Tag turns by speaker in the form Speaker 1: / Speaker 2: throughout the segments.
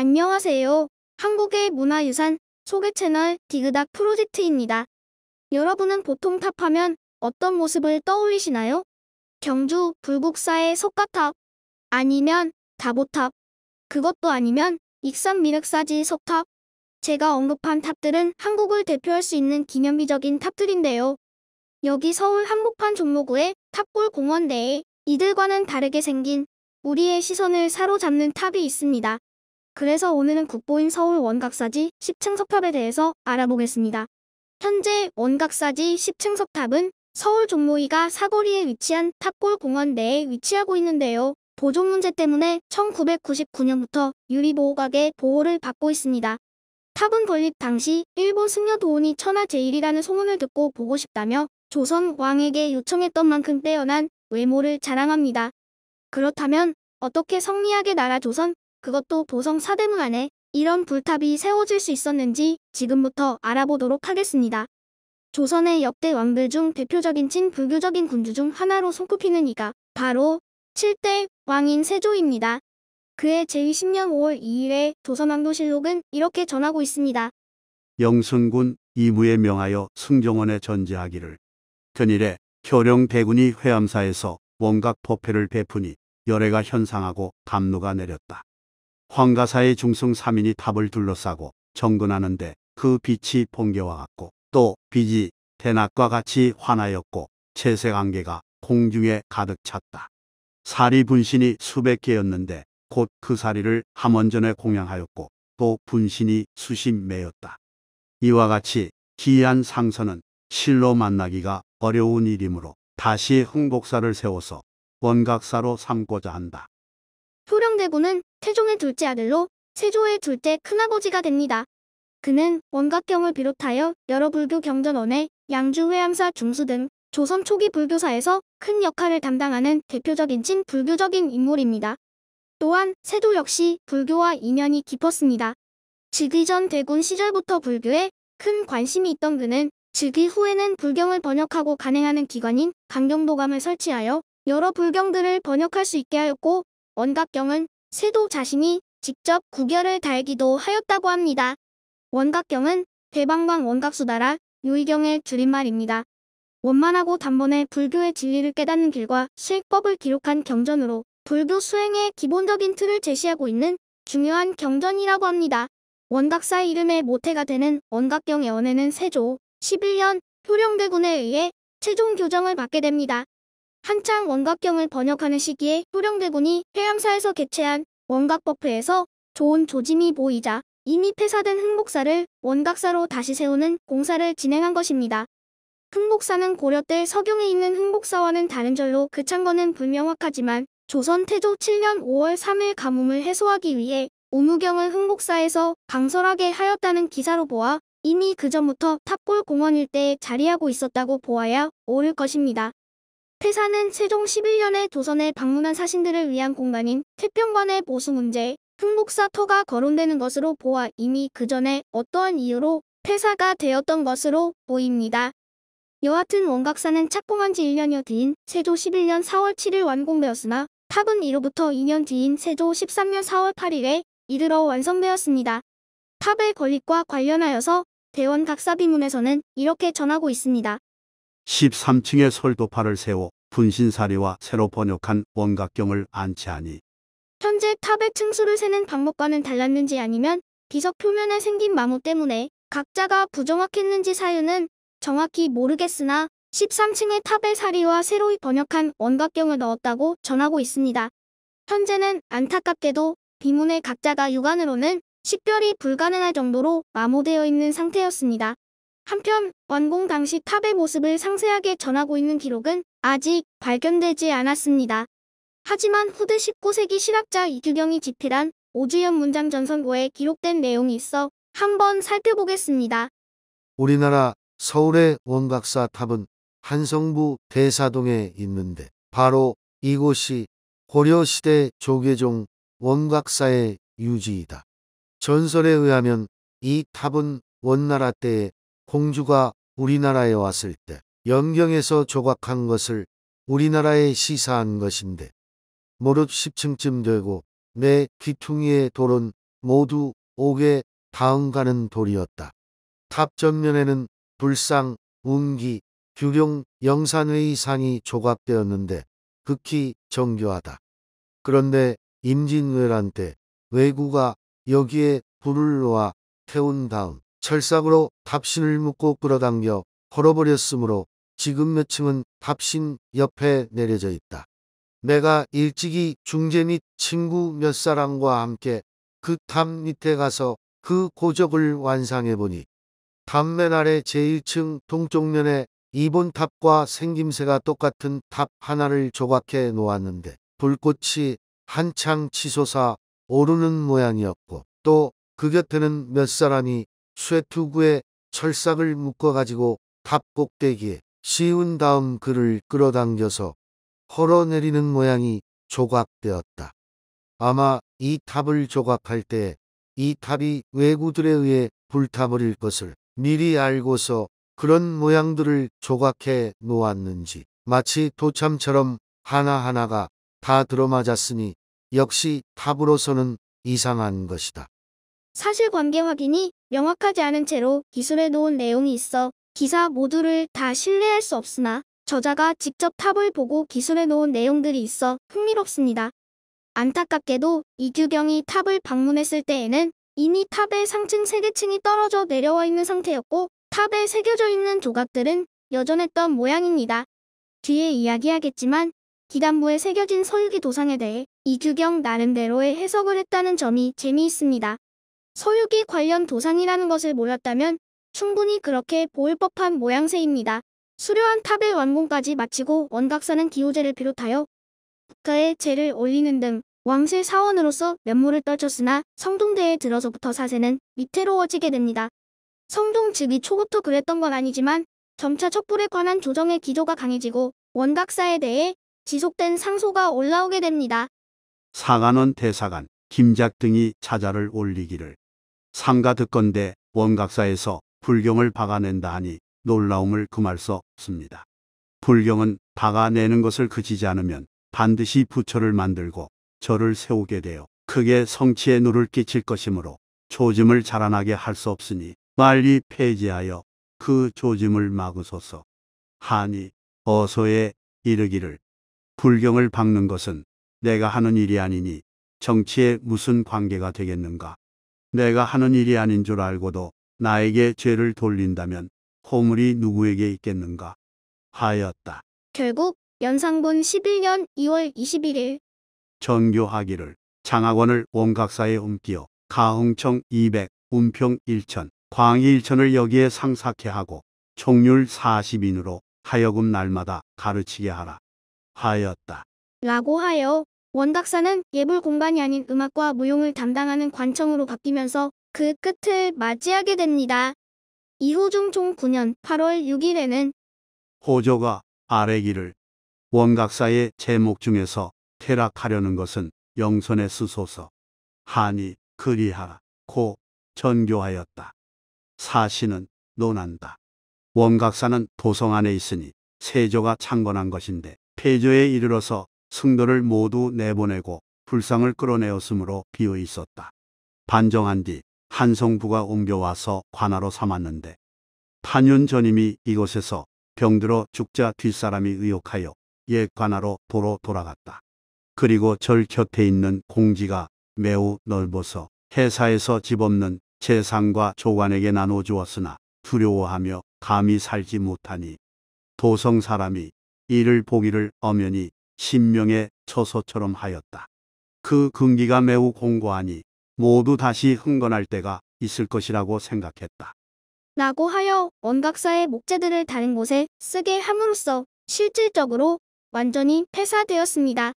Speaker 1: 안녕하세요. 한국의 문화유산 소개 채널 디그닥 프로젝트입니다. 여러분은 보통 탑하면 어떤 모습을 떠올리시나요? 경주 불국사의 석가탑 아니면 다보탑 그것도 아니면 익산 미륵사지 석탑 제가 언급한 탑들은 한국을 대표할 수 있는 기념비적인 탑들인데요. 여기 서울 한복판 종로구의 탑골 공원 내에 이들과는 다르게 생긴 우리의 시선을 사로잡는 탑이 있습니다. 그래서 오늘은 국보인 서울 원각사지 10층 석탑에 대해서 알아보겠습니다. 현재 원각사지 10층 석탑은 서울 종로이가 사거리에 위치한 탑골공원 내에 위치하고 있는데요. 보존 문제 때문에 1999년부터 유리보호각의 보호를 받고 있습니다. 탑은 건립 당시 일본 승려 도원이 천하제일이라는 소문을 듣고 보고 싶다며 조선 왕에게 요청했던 만큼 떼어난 외모를 자랑합니다. 그렇다면 어떻게 성리학의 나라 조선 그것도 도성 사대문 안에 이런 불탑이 세워질 수 있었는지 지금부터 알아보도록 하겠습니다. 조선의 역대 왕들 중 대표적인 친불교적인 군주 중 하나로 손꼽히는 이가 바로 7대 왕인 세조입니다. 그의 제위1 0년 5월 2일에 조선왕도실록은 이렇게 전하고 있습니다.
Speaker 2: 영순군 이무에 명하여 승정원에 전제하기를 전일에 효령 대군이 회암사에서 원각 포회를 베푸니 열애가 현상하고 감로가 내렸다. 황가사의 중승 3인이 탑을 둘러싸고 정근하는데 그 빛이 번개와 같고 또 빛이 대낮과 같이 환하였고 채색 안개가 공중에 가득 찼다. 사리 분신이 수백 개였는데 곧 그 사리를 함원전에 공양하였고 또 분신이 수십 매였다. 이와 같이 기이한 상선은 실로 만나기가 어려운 일이므로 다시 흥복사를 세워서 원각사로 삼고자 한다.
Speaker 1: 소령대군은 태종의 둘째 아들로 세조의 둘째 큰아버지가 됩니다. 그는 원각경을 비롯하여 여러 불교 경전원의 양주 회암사 중수 등 조선 초기 불교사에서 큰 역할을 담당하는 대표적인 친불교적인 인물입니다. 또한 세조 역시 불교와 인연이 깊었습니다. 즉위전 대군 시절부터 불교에 큰 관심이 있던 그는 즉위 후에는 불경을 번역하고 간행하는 기관인 강경도감을 설치하여 여러 불경들을 번역할 수 있게 하였고 원각경은 세도 자신이 직접 구결을 달기도 하였다고 합니다. 원각경은 대방광 원각수다라 요이경의 줄임말입니다. 원만하고 단번에 불교의 진리를 깨닫는 길과 실법을 기록한 경전으로 불교 수행의 기본적인 틀을 제시하고 있는 중요한 경전이라고 합니다. 원각사 의 이름의 모태가 되는 원각경 의언에는 세조 11년 효령대군에 의해 최종 교정을 받게 됩니다. 한창 원각경을 번역하는 시기에 소령대군이 해양사에서 개최한 원각법회에서 좋은 조짐이 보이자 이미 폐사된 흥복사를 원각사로 다시 세우는 공사를 진행한 것입니다. 흥복사는 고려 때석용에 있는 흥복사와는 다른 절로 그창건은 불명확하지만 조선 태조 7년 5월 3일 가뭄을 해소하기 위해 우무경을 흥복사에서 강설하게 하였다는 기사로 보아 이미 그전부터 탑골 공원 일대에 자리하고 있었다고 보아야 옳을 것입니다. 태사는 세종 11년에 조선에 방문한 사신들을 위한 공간인 태평관의 보수 문제, 흥복사터가 거론되는 것으로 보아 이미 그 전에 어떠한 이유로 태사가 되었던 것으로 보입니다. 여하튼 원각사는 착공한 지 1년여 뒤인 세조 11년 4월 7일 완공되었으나 탑은 이로부터 2년 뒤인 세조 13년 4월 8일에 이르러 완성되었습니다. 탑의 건립과 관련하여서 대원각사비문에서는 이렇게 전하고 있습니다.
Speaker 2: 13층에 설도파를 세워 분신사리와 새로 번역한 원각경을 안치하니
Speaker 1: 현재 탑의 층수를 세는 방법과는 달랐는지 아니면 비석 표면에 생긴 마모 때문에 각자가 부정확했는지 사유는 정확히 모르겠으나 1 3층의 탑의 사리와 새로이 번역한 원각경을 넣었다고 전하고 있습니다. 현재는 안타깝게도 비문의 각자가 육안으로는 식별이 불가능할 정도로 마모되어 있는 상태였습니다. 한편 완공 당시 탑의 모습을 상세하게 전하고 있는 기록은 아직 발견되지 않았습니다. 하지만 후드 19세기 실학자 이규경이 집필한 오주연 문장 전선고에 기록된 내용이 있어 한번 살펴보겠습니다.
Speaker 3: 우리나라 서울의 원각사 탑은 한성부 대사동에 있는데 바로 이곳이 고려시대 조계종 원각사의 유지이다. 전설에 의하면 이 탑은 원나라 때에 공주가 우리나라에 왔을 때 연경에서 조각한 것을 우리나라에 시사한 것인데 무릎 10층쯤 되고 내 귀퉁이의 돌은 모두 옥에 다음 가는 돌이었다. 탑전면에는 불상, 운기, 규룡, 영산의 상이 조각되었는데 극히 정교하다. 그런데 임진왜란 때 왜구가 여기에 불을 놓아 태운 다음 철상으로 답신을 묶고 끌어당겨 벌어버렸으므로 지금 몇 층은 답신 옆에 내려져 있다. 내가 일찍이 중재 및 친구 몇 사람과 함께 그 탑 밑에 가서 그 고적을 완상해 보니 담맨 아래 제1층 동쪽면에 이본 탑과 생김새가 똑같은 탑 하나를 조각해 놓았는데 불꽃이 한창 치솟아 오르는 모양이었고 또 그 곁에는 몇 사람이 쇠투구에 철삭을 묶어가지고 탑 꼭대기에 씌운 다음 그를 끌어당겨서 헐어내리는 모양이 조각되었다. 아마 이 탑을 조각할 때 이 탑이 왜구들에 의해 불타버릴 것을 미리 알고서 그런 모양들을 조각해 놓았는지 마치 도참처럼 하나하나가 다 들어맞았으니 역시 탑으로서는 이상한 것이다.
Speaker 1: 사실관계 확인이 명확하지 않은 채로 기술해 놓은 내용이 있어 기사 모두를 다 신뢰할 수 없으나 저자가 직접 탑을 보고 기술해 놓은 내용들이 있어 흥미롭습니다. 안타깝게도 이규경이 탑을 방문했을 때에는 이미 탑의 상층 세계층이 떨어져 내려와 있는 상태였고 탑에 새겨져 있는 조각들은 여전했던 모양입니다. 뒤에 이야기하겠지만 기단부에 새겨진 서유기 도상에 대해 이규경 나름대로의 해석을 했다는 점이 재미있습니다. 소유기 관련 도상이라는 것을 몰랐다면 충분히 그렇게 보일 법한 모양새입니다. 수려한 탑의 완공까지 마치고 원각사는 기호제를 비롯하여 국가의 제를 올리는 등 왕실 사원으로서 면모를 떨쳤으나 성동대에 들어서부터 사세는 미태로워지게 됩니다. 성동즉위 초부터 그랬던 건 아니지만 점차 촛불에 관한 조정의 기조가 강해지고 원각사에 대해 지속된 상소가 올라오게 됩니다.
Speaker 2: 상한원 대사관, 김작 등이 차자를 올리기를 상가 듣건대 원각사에서 불경을 박아낸다 하니 놀라움을 금할 수 없습니다. 불경은 박아내는 것을 그치지 않으면 반드시 부처를 만들고 절을 세우게 되어 크게 성취에 누를 끼칠 것이므로 조짐을 자라나게 할 수 없으니 빨리 폐지하여 그 조짐을 막으소서. 하니 어소에 이르기를 불경을 박는 것은 내가 하는 일이 아니니 정치에 무슨 관계가 되겠는가 내가 하는 일이 아닌 줄 알고도 나에게 죄를 돌린다면 허물이 누구에게 있겠는가 하였다.
Speaker 1: 결국 연상본 11년 2월 21일
Speaker 2: 전교학위를 장학원을 원각사에 옮기 가흥청 200, 운평 1천, 광희 1천을 여기에 상삭해 하고 총률 40인으로 하여금 날마다 가르치게 하라 하였다.
Speaker 1: 라고 하여 원박사는 예불 공간이 아닌 음악과 무용을 담당하는 관청으로 바뀌면서 그 끝을 맞이하게 됩니다. 이후 중총 9년 8월 6일에는
Speaker 2: 호조가 아래기를 원각사의 제목 중에서 퇴락하려는 것은 영선의 스소서 한이 그리하라 고 전교하였다. 사시는 논한다. 원각사는 도성 안에 있으니 세조가 창건한 것인데 폐조에 이르러서 승도를 모두 내보내고 불상을 끌어내었으므로 비어 있었다. 반정한 뒤 한성부가 옮겨와서 관하로 삼았는데 판윤 전임이 이곳에서 병들어 죽자 뒷사람이 의혹하여 옛 관하로 도로 돌아갔다. 그리고 절 곁에 있는 공지가 매우 넓어서 회사에서 집없는 재상과 조관에게 나눠 주었으나 두려워하며 감히 살지 못하니 도성 사람이 이를 보기를 엄연히 신명의 처소처럼 하였다. 그 근기가 매우 공고하니 모두 다시 흥건할 때가 있을 것이라고 생각했다.
Speaker 1: 라고 하여 원각사의 목재들을 다른 곳에 쓰게 함으로써 실질적으로 완전히 폐사되었습니다.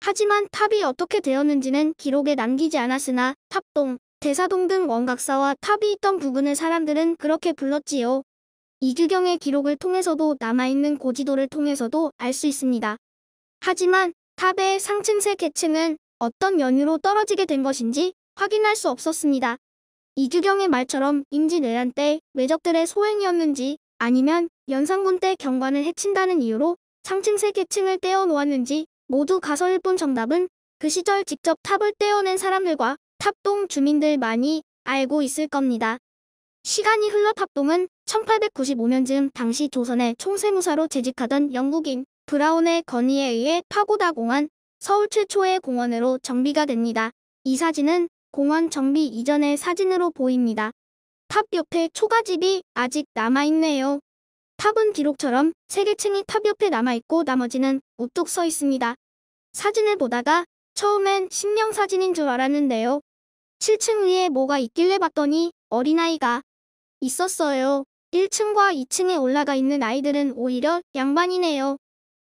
Speaker 1: 하지만 탑이 어떻게 되었는지는 기록에 남기지 않았으나 탑동, 대사동 등 원각사와 탑이 있던 부근을 사람들은 그렇게 불렀지요. 이규경의 기록을 통해서도 남아있는 고지도를 통해서도 알 수 있습니다. 하지만 탑의 상층세 계층은 어떤 연유로 떨어지게 된 것인지 확인할 수 없었습니다. 이규경의 말처럼 임진왜란 때 외적들의 소행이었는지 아니면 연산군 때 경관을 해친다는 이유로 상층세 계층을 떼어놓았는지 모두 가설일 뿐 정답은 그 시절 직접 탑을 떼어낸 사람들과 탑동 주민들많이 알고 있을 겁니다. 시간이 흘러 탑동은 1895년쯤 당시 조선의 총세무사로 재직하던 영국인 브라운의 건의에 의해 파고다 공원, 서울 최초의 공원으로 정비가 됩니다. 이 사진은 공원 정비 이전의 사진으로 보입니다. 탑 옆에 초가집이 아직 남아있네요. 탑은 기록처럼 3개층이 탑 옆에 남아있고 나머지는 우뚝 서 있습니다. 사진을 보다가 처음엔 신명 사진인 줄 알았는데요. 7층 위에 뭐가 있길래 봤더니 어린아이가 있었어요. 1층과 2층에 올라가 있는 아이들은 오히려 양반이네요.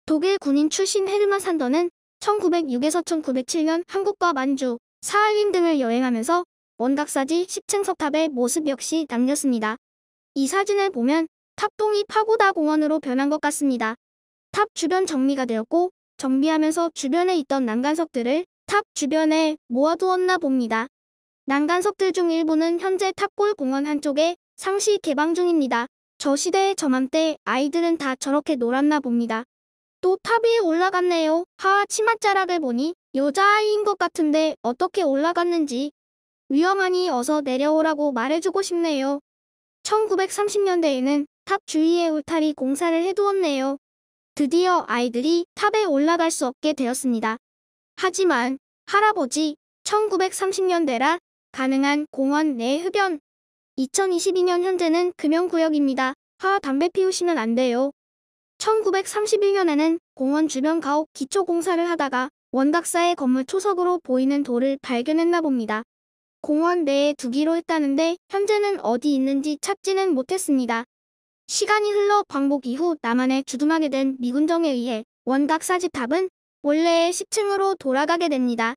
Speaker 1: 독일 군인 출신 헤르마 산더는 1906에서 1907년 한국과 만주, 사할림 등을 여행하면서 원각사지 10층 석탑의 모습 역시 남겼습니다. 이 사진을 보면 탑동이 파고다 공원으로 변한 것 같습니다. 탑 주변 정리가 되었고 정비하면서 주변에 있던 난간석들을 탑 주변에 모아두었나 봅니다. 난간석들 중 일부는 현재 탑골 공원 한쪽에 상시 개방 중입니다. 저 시대의 저맘때 아이들은 다 저렇게 놀았나 봅니다. 또탑 위에 올라갔네요. 하하 치맛자락을 보니 여자아이인 것 같은데 어떻게 올라갔는지 위험하니 어서 내려오라고 말해주고 싶네요. 1930년대에는 탑 주위에 울타리 공사를 해두었네요. 드디어 아이들이 탑에 올라갈 수 없게 되었습니다. 하지만 할아버지 1930년대라 가능한 공원 내 흡연 2022년 현재는 금연구역입니다. 화 담배 피우시면 안 돼요. 1931년에는 공원 주변 가옥 기초 공사를 하다가 원각사의 건물 초석으로 보이는 돌을 발견했나 봅니다. 공원 내에 두기로 했다는데 현재는 어디 있는지 찾지는 못했습니다. 시간이 흘러 광복 이후 남한에 주둔하게 된 미군정에 의해 원각사 집탑은 원래의 10층으로 돌아가게 됩니다.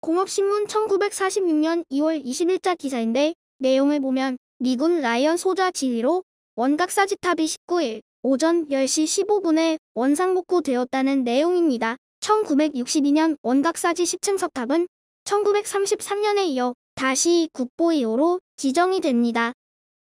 Speaker 1: 공업신문 1946년 2월 20일자 기사인데 내용을 보면 미군 라이언 소자 지휘로 원각사 집탑이 19일 오전 10시 15분에 원상복구 되었다는 내용입니다. 1962년 원각사지 10층 석탑은 1933년에 이어 다시 국보 2호로 지정이 됩니다.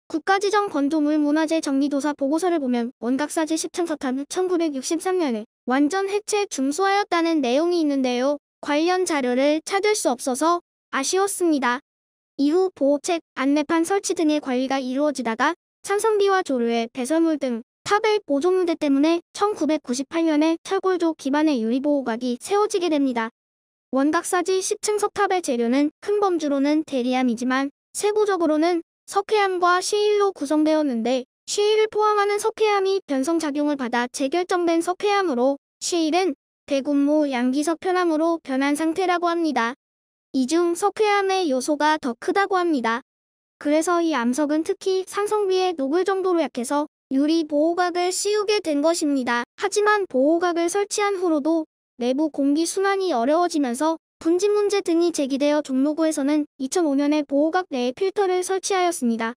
Speaker 1: 국가지정 건조물 문화재 정리조사 보고서를 보면 원각사지 10층 석탑은 1963년에 완전 해체 중소하였다는 내용이 있는데요. 관련 자료를 찾을 수 없어서 아쉬웠습니다. 이후 보호책, 안내판 설치 등의 관리가 이루어지다가 삼성비와 조류의 배설물 등 타벨 보조무대 때문에 1998년에 철골조 기반의 유리보호각이 세워지게 됩니다. 원각사지 10층 석탑의 재료는 큰 범주로는 대리암이지만 세부적으로는 석회암과 시일로 구성되었는데 시일을 포함하는 석회암이 변성작용을 받아 재결정된 석회암으로 시일은 대군무 양기석 편암으로 변한 상태라고 합니다. 이중 석회암의 요소가 더 크다고 합니다. 그래서 이 암석은 특히 산성비에 녹을 정도로 약해서 유리 보호각을 씌우게 된 것입니다. 하지만 보호각을 설치한 후로도 내부 공기 순환이 어려워지면서 분진 문제 등이 제기되어 종로구에서는 2005년에 보호각 내에 필터를 설치하였습니다.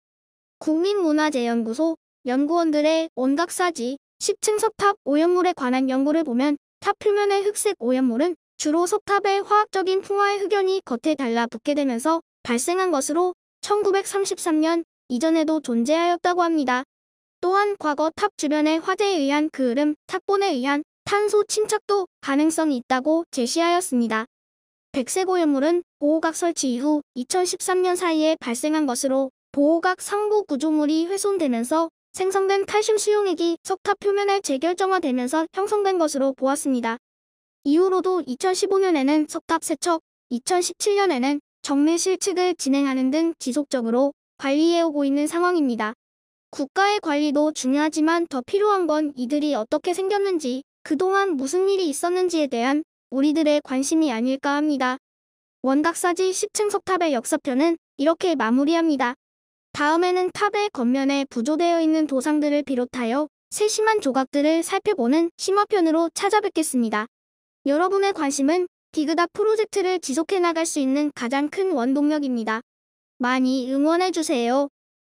Speaker 1: 국민문화재연구소 연구원들의 원각사지 10층 석탑 오염물에 관한 연구를 보면 탑 표면의 흑색 오염물은 주로 석탑의 화학적인 풍화의 흑연이 겉에 달라붙게 되면서 발생한 것으로 1933년 이전에도 존재하였다고 합니다. 또한 과거 탑 주변의 화재에 의한 그 흐름, 탑본에 의한 탄소 침착도 가능성이 있다고 제시하였습니다. 백색오염물은 보호각 설치 이후 2013년 사이에 발생한 것으로 보호각 상부 구조물이 훼손되면서 생성된 칼슘 수용액이 석탑 표면에 재결정화되면서 형성된 것으로 보았습니다. 이후로도 2015년에는 석탑 세척, 2017년에는 정밀 실측을 진행하는 등 지속적으로 관리해오고 있는 상황입니다. 국가의 관리도 중요하지만 더 필요한 건 이들이 어떻게 생겼는지, 그동안 무슨 일이 있었는지에 대한 우리들의 관심이 아닐까 합니다. 원각사지 10층 석탑의 역사편은 이렇게 마무리합니다. 다음에는 탑의 겉면에 부조되어 있는 도상들을 비롯하여 세심한 조각들을 살펴보는 심화편으로 찾아뵙겠습니다. 여러분의 관심은 디그닥 프로젝트를 지속해 나갈 수 있는 가장 큰 원동력입니다. 많이 응원해주세요.